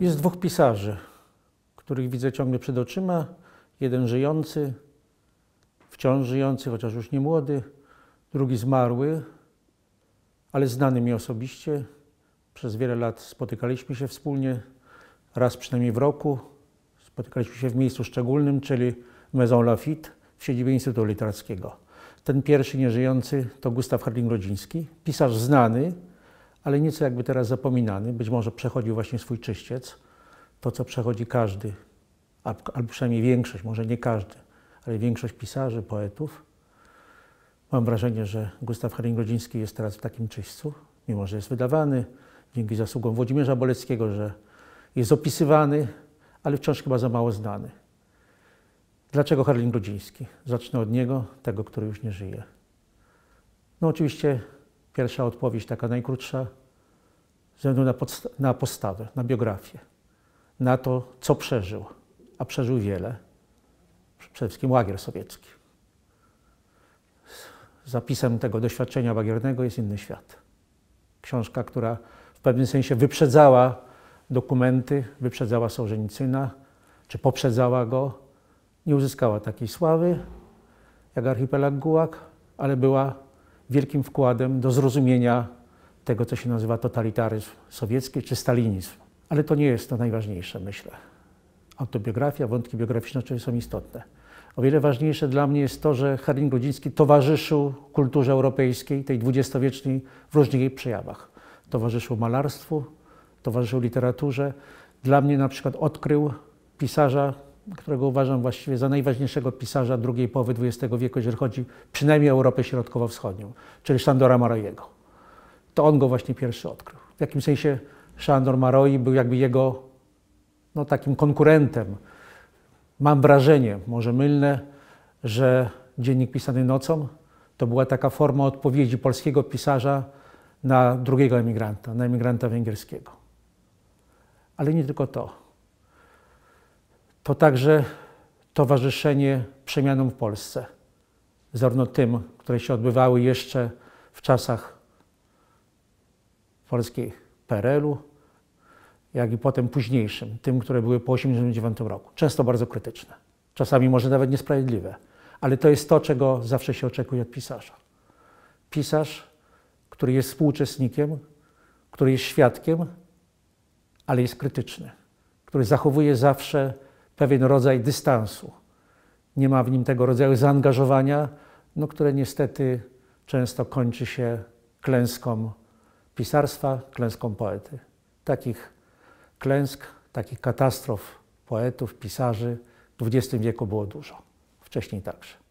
Jest dwóch pisarzy, których widzę ciągle przed oczyma. Jeden żyjący, wciąż żyjący, chociaż już nie młody, drugi zmarły, ale znany mi osobiście. Przez wiele lat spotykaliśmy się wspólnie, raz przynajmniej w roku. Spotykaliśmy się w miejscu szczególnym, czyli Maison Lafitte w siedzibie Instytutu Literackiego. Ten pierwszy nieżyjący to Gustaw Harding-Rodziński, pisarz znany, ale nieco jakby teraz zapominany. Być może przechodził właśnie swój czyściec, to co przechodzi każdy, albo przynajmniej większość, może nie każdy, ale większość pisarzy, poetów. Mam wrażenie, że Gustaw Hering-Rodziński jest teraz w takim czyśćcu, mimo że jest wydawany dzięki zasługom Włodzimierza Boleckiego, że jest opisywany, ale wciąż chyba za mało znany. Dlaczego Harling Rodziński? Zacznę od niego, tego, który już nie żyje. No oczywiście Pierwsza odpowiedź, taka najkrótsza, ze względu na, na postawę, na biografię, na to, co przeżył, a przeżył wiele. Przede wszystkim łagier sowiecki. Zapisem tego doświadczenia łagiernego jest Inny Świat. Książka, która w pewnym sensie wyprzedzała dokumenty, wyprzedzała Sołżenicyna, czy poprzedzała go. Nie uzyskała takiej sławy jak archipelag Gułak, ale była wielkim wkładem do zrozumienia tego, co się nazywa totalitaryzm sowiecki czy stalinizm. Ale to nie jest to najważniejsze, myślę. Autobiografia, wątki biograficzne oczywiście są istotne. O wiele ważniejsze dla mnie jest to, że Herling Grudziński towarzyszył kulturze europejskiej, tej dwudziestowiecznej, w różnych jej przejawach. Towarzyszył malarstwu, towarzyszył literaturze. Dla mnie na przykład odkrył pisarza, którego uważam właściwie za najważniejszego pisarza drugiej połowy XX wieku, jeżeli chodzi przynajmniej o Europę Środkowo-Wschodnią, czyli Szandora Marojego. To on go właśnie pierwszy odkrył. W jakim sensie Szandor Maroi był jakby jego no, takim konkurentem. Mam wrażenie, może mylne, że dziennik pisany nocą to była taka forma odpowiedzi polskiego pisarza na drugiego emigranta, na emigranta węgierskiego. Ale nie tylko to to także towarzyszenie przemianom w Polsce. Zarówno tym, które się odbywały jeszcze w czasach polskiej PRL-u, jak i potem późniejszym, tym, które były po 1989 roku. Często bardzo krytyczne, czasami może nawet niesprawiedliwe, ale to jest to, czego zawsze się oczekuje od pisarza. Pisarz, który jest współuczestnikiem, który jest świadkiem, ale jest krytyczny, który zachowuje zawsze pewien rodzaj dystansu. Nie ma w nim tego rodzaju zaangażowania, no, które niestety często kończy się klęską pisarstwa, klęską poety. Takich klęsk, takich katastrof poetów, pisarzy w XX wieku było dużo, wcześniej także.